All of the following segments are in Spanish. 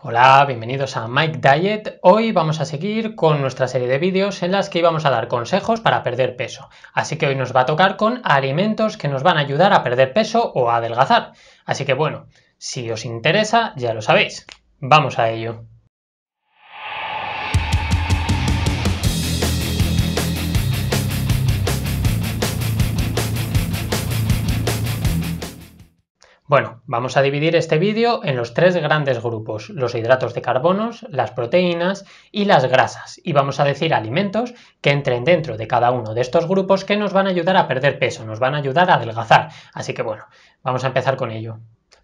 Hola, bienvenidos a Mike Diet. Hoy vamos a seguir con nuestra serie de vídeos en las que íbamos a dar consejos para perder peso. Así que hoy nos va a tocar con alimentos que nos van a ayudar a perder peso o a adelgazar. Así que bueno, si os interesa, ya lo sabéis. Vamos a ello. Bueno, vamos a dividir este vídeo en los tres grandes grupos, los hidratos de carbonos, las proteínas y las grasas, y vamos a decir alimentos que entren dentro de cada uno de estos grupos que nos van a ayudar a perder peso, nos van a ayudar a adelgazar. Así que bueno, vamos a empezar con ello.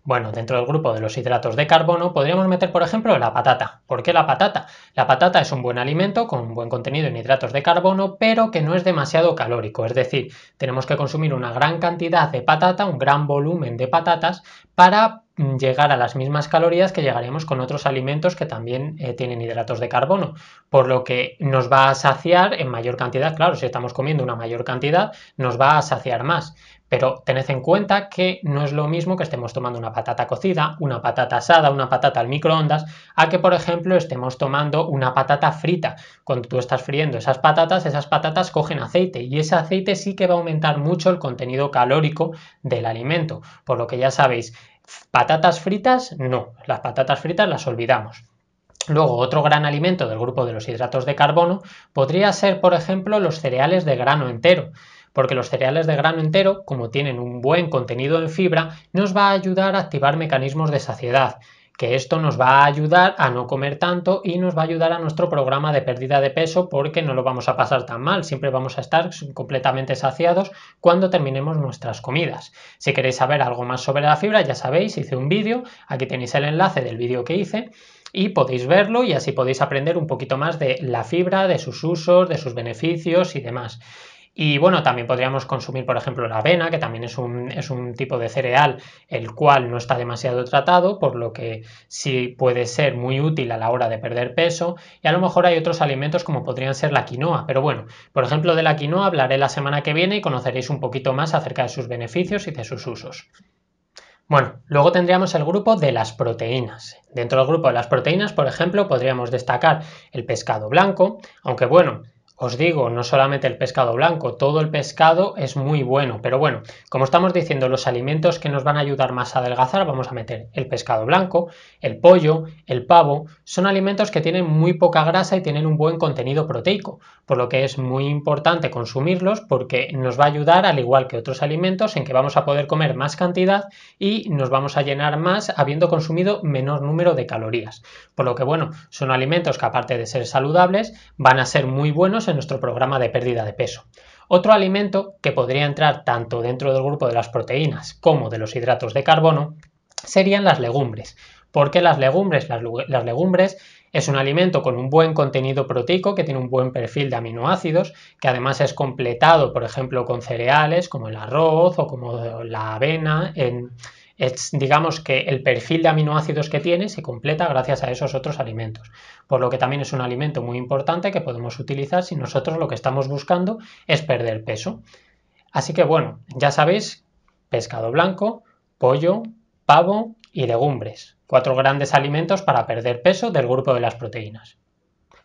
Bueno, dentro del grupo de los hidratos de carbono podríamos meter, por ejemplo, la patata. ¿Por qué la patata? La patata es un buen alimento con un buen contenido en hidratos de carbono, pero que no es demasiado calórico. Es decir, tenemos que consumir una gran cantidad de patata, un gran volumen de patatas, para mm, llegar a las mismas calorías que llegaríamos con otros alimentos que también eh, tienen hidratos de carbono, por lo que nos va a saciar en mayor cantidad, claro, si estamos comiendo una mayor cantidad, nos va a saciar más, pero tened en cuenta que no es lo mismo que estemos tomando una patata cocida, una patata asada, una patata al microondas, a que, por ejemplo, estemos tomando una patata frita. Cuando tú estás friendo esas patatas, esas patatas cogen aceite y ese aceite sí que va a aumentar mucho el contenido calórico del alimento. Por lo que ya sabéis, patatas fritas no, las patatas fritas las olvidamos. Luego, otro gran alimento del grupo de los hidratos de carbono podría ser, por ejemplo, los cereales de grano entero porque los cereales de grano entero, como tienen un buen contenido en fibra, nos va a ayudar a activar mecanismos de saciedad, que esto nos va a ayudar a no comer tanto y nos va a ayudar a nuestro programa de pérdida de peso porque no lo vamos a pasar tan mal, siempre vamos a estar completamente saciados cuando terminemos nuestras comidas. Si queréis saber algo más sobre la fibra, ya sabéis, hice un vídeo, aquí tenéis el enlace del vídeo que hice y podéis verlo y así podéis aprender un poquito más de la fibra, de sus usos, de sus beneficios y demás. Y bueno, también podríamos consumir, por ejemplo, la avena, que también es un, es un tipo de cereal el cual no está demasiado tratado, por lo que sí puede ser muy útil a la hora de perder peso. Y a lo mejor hay otros alimentos como podrían ser la quinoa. Pero bueno, por ejemplo, de la quinoa hablaré la semana que viene y conoceréis un poquito más acerca de sus beneficios y de sus usos. Bueno, luego tendríamos el grupo de las proteínas. Dentro del grupo de las proteínas, por ejemplo, podríamos destacar el pescado blanco, aunque bueno, os digo, no solamente el pescado blanco, todo el pescado es muy bueno, pero bueno, como estamos diciendo, los alimentos que nos van a ayudar más a adelgazar, vamos a meter el pescado blanco, el pollo, el pavo, son alimentos que tienen muy poca grasa y tienen un buen contenido proteico, por lo que es muy importante consumirlos porque nos va a ayudar, al igual que otros alimentos, en que vamos a poder comer más cantidad y nos vamos a llenar más habiendo consumido menor número de calorías. Por lo que bueno, son alimentos que aparte de ser saludables, van a ser muy buenos en nuestro programa de pérdida de peso. Otro alimento que podría entrar tanto dentro del grupo de las proteínas como de los hidratos de carbono serían las legumbres. porque las legumbres? Las, las legumbres es un alimento con un buen contenido proteico que tiene un buen perfil de aminoácidos, que además es completado, por ejemplo, con cereales como el arroz o como la avena, en, digamos que el perfil de aminoácidos que tiene se completa gracias a esos otros alimentos, por lo que también es un alimento muy importante que podemos utilizar si nosotros lo que estamos buscando es perder peso. Así que bueno, ya sabéis, pescado blanco, pollo, pavo y legumbres, cuatro grandes alimentos para perder peso del grupo de las proteínas.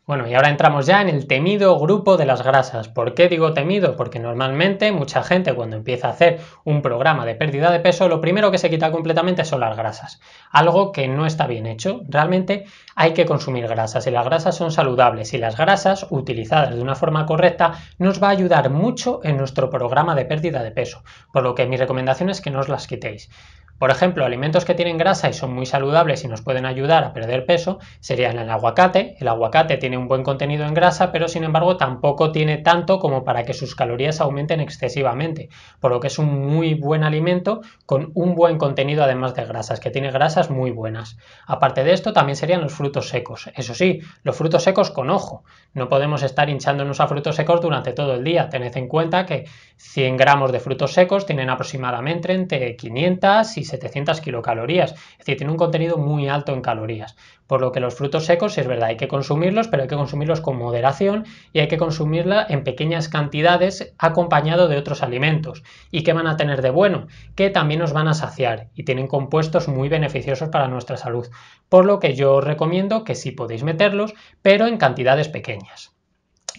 Bueno, y ahora entramos ya en el temido grupo de las grasas. ¿Por qué digo temido? Porque normalmente mucha gente cuando empieza a hacer un programa de pérdida de peso, lo primero que se quita completamente son las grasas. Algo que no está bien hecho. Realmente hay que consumir grasas y las grasas son saludables y las grasas utilizadas de una forma correcta nos va a ayudar mucho en nuestro programa de pérdida de peso. Por lo que mi recomendación es que no os las quitéis. Por ejemplo, alimentos que tienen grasa y son muy saludables y nos pueden ayudar a perder peso serían el aguacate. El aguacate tiene un buen contenido en grasa, pero sin embargo tampoco tiene tanto como para que sus calorías aumenten excesivamente, por lo que es un muy buen alimento con un buen contenido además de grasas, que tiene grasas muy buenas. Aparte de esto también serían los frutos secos, eso sí, los frutos secos con ojo, no podemos estar hinchándonos a frutos secos durante todo el día, tened en cuenta que 100 gramos de frutos secos tienen aproximadamente entre 500 y 700 kilocalorías, es decir, tiene un contenido muy alto en calorías, por lo que los frutos secos es verdad, hay que consumirlos, pero que consumirlos con moderación y hay que consumirla en pequeñas cantidades acompañado de otros alimentos. ¿Y qué van a tener de bueno? Que también nos van a saciar y tienen compuestos muy beneficiosos para nuestra salud, por lo que yo os recomiendo que sí podéis meterlos, pero en cantidades pequeñas.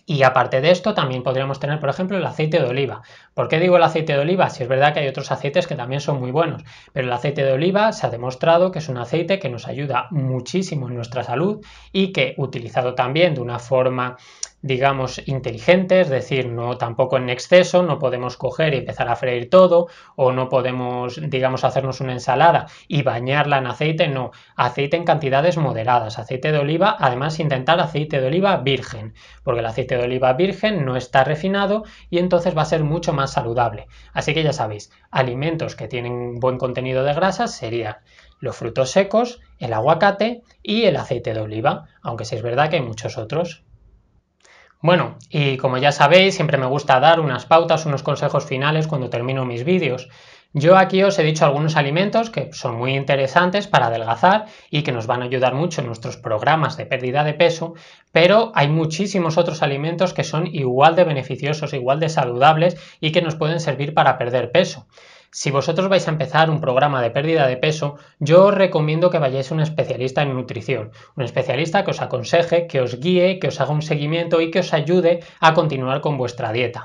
Y aparte de esto, también podríamos tener, por ejemplo, el aceite de oliva. ¿Por qué digo el aceite de oliva? Si es verdad que hay otros aceites que también son muy buenos, pero el aceite de oliva se ha demostrado que es un aceite que nos ayuda muchísimo en nuestra salud y que, utilizado también de una forma digamos, inteligente, es decir, no tampoco en exceso, no podemos coger y empezar a freír todo, o no podemos, digamos, hacernos una ensalada y bañarla en aceite, no, aceite en cantidades moderadas, aceite de oliva, además intentar aceite de oliva virgen, porque el aceite de oliva virgen no está refinado y entonces va a ser mucho más saludable. Así que ya sabéis, alimentos que tienen buen contenido de grasas serían los frutos secos, el aguacate y el aceite de oliva, aunque sí es verdad que hay muchos otros. Bueno, y como ya sabéis, siempre me gusta dar unas pautas, unos consejos finales cuando termino mis vídeos. Yo aquí os he dicho algunos alimentos que son muy interesantes para adelgazar y que nos van a ayudar mucho en nuestros programas de pérdida de peso, pero hay muchísimos otros alimentos que son igual de beneficiosos, igual de saludables y que nos pueden servir para perder peso. Si vosotros vais a empezar un programa de pérdida de peso, yo os recomiendo que vayáis a un especialista en nutrición, un especialista que os aconseje, que os guíe, que os haga un seguimiento y que os ayude a continuar con vuestra dieta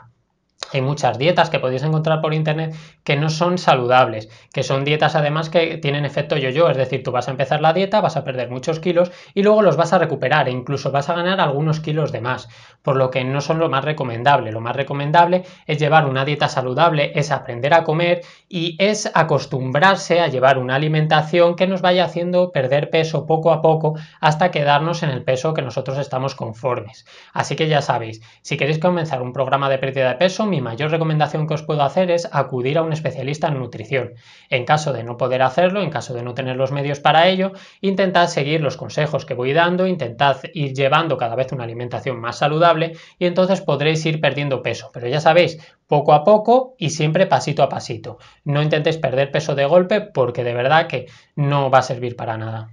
hay muchas dietas que podéis encontrar por internet que no son saludables, que son dietas además que tienen efecto yo-yo, es decir, tú vas a empezar la dieta, vas a perder muchos kilos y luego los vas a recuperar e incluso vas a ganar algunos kilos de más, por lo que no son lo más recomendable. Lo más recomendable es llevar una dieta saludable, es aprender a comer y es acostumbrarse a llevar una alimentación que nos vaya haciendo perder peso poco a poco hasta quedarnos en el peso que nosotros estamos conformes. Así que ya sabéis, si queréis comenzar un programa de pérdida de peso, mi mayor recomendación que os puedo hacer es acudir a un especialista en nutrición. En caso de no poder hacerlo, en caso de no tener los medios para ello, intentad seguir los consejos que voy dando, intentad ir llevando cada vez una alimentación más saludable y entonces podréis ir perdiendo peso. Pero ya sabéis, poco a poco y siempre pasito a pasito. No intentéis perder peso de golpe porque de verdad que no va a servir para nada.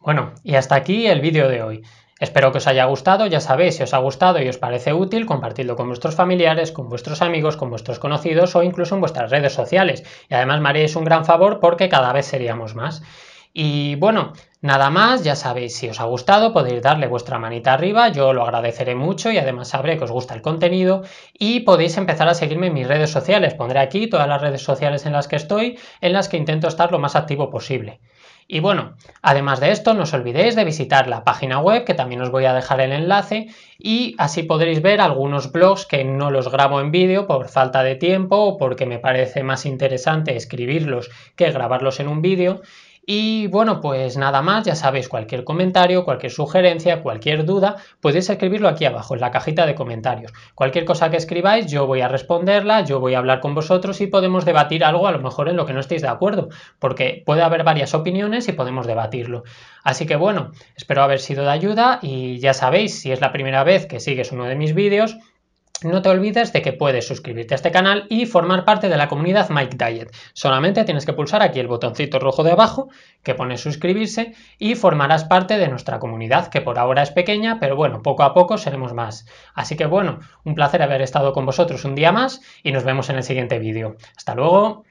Bueno, y hasta aquí el vídeo de hoy. Espero que os haya gustado, ya sabéis, si os ha gustado y os parece útil, compartidlo con vuestros familiares, con vuestros amigos, con vuestros conocidos o incluso en vuestras redes sociales. Y además me haréis un gran favor porque cada vez seríamos más. Y bueno, nada más, ya sabéis, si os ha gustado podéis darle vuestra manita arriba, yo lo agradeceré mucho y además sabré que os gusta el contenido y podéis empezar a seguirme en mis redes sociales, pondré aquí todas las redes sociales en las que estoy, en las que intento estar lo más activo posible. Y bueno, además de esto, no os olvidéis de visitar la página web, que también os voy a dejar el enlace, y así podréis ver algunos blogs que no los grabo en vídeo por falta de tiempo o porque me parece más interesante escribirlos que grabarlos en un vídeo. Y bueno, pues nada más, ya sabéis, cualquier comentario, cualquier sugerencia, cualquier duda, podéis escribirlo aquí abajo, en la cajita de comentarios. Cualquier cosa que escribáis, yo voy a responderla, yo voy a hablar con vosotros y podemos debatir algo a lo mejor en lo que no estéis de acuerdo, porque puede haber varias opiniones y podemos debatirlo. Así que bueno, espero haber sido de ayuda y ya sabéis, si es la primera vez que sigues uno de mis vídeos, no te olvides de que puedes suscribirte a este canal y formar parte de la comunidad Mike Diet. Solamente tienes que pulsar aquí el botoncito rojo de abajo que pone suscribirse y formarás parte de nuestra comunidad que por ahora es pequeña, pero bueno, poco a poco seremos más. Así que bueno, un placer haber estado con vosotros un día más y nos vemos en el siguiente vídeo. Hasta luego.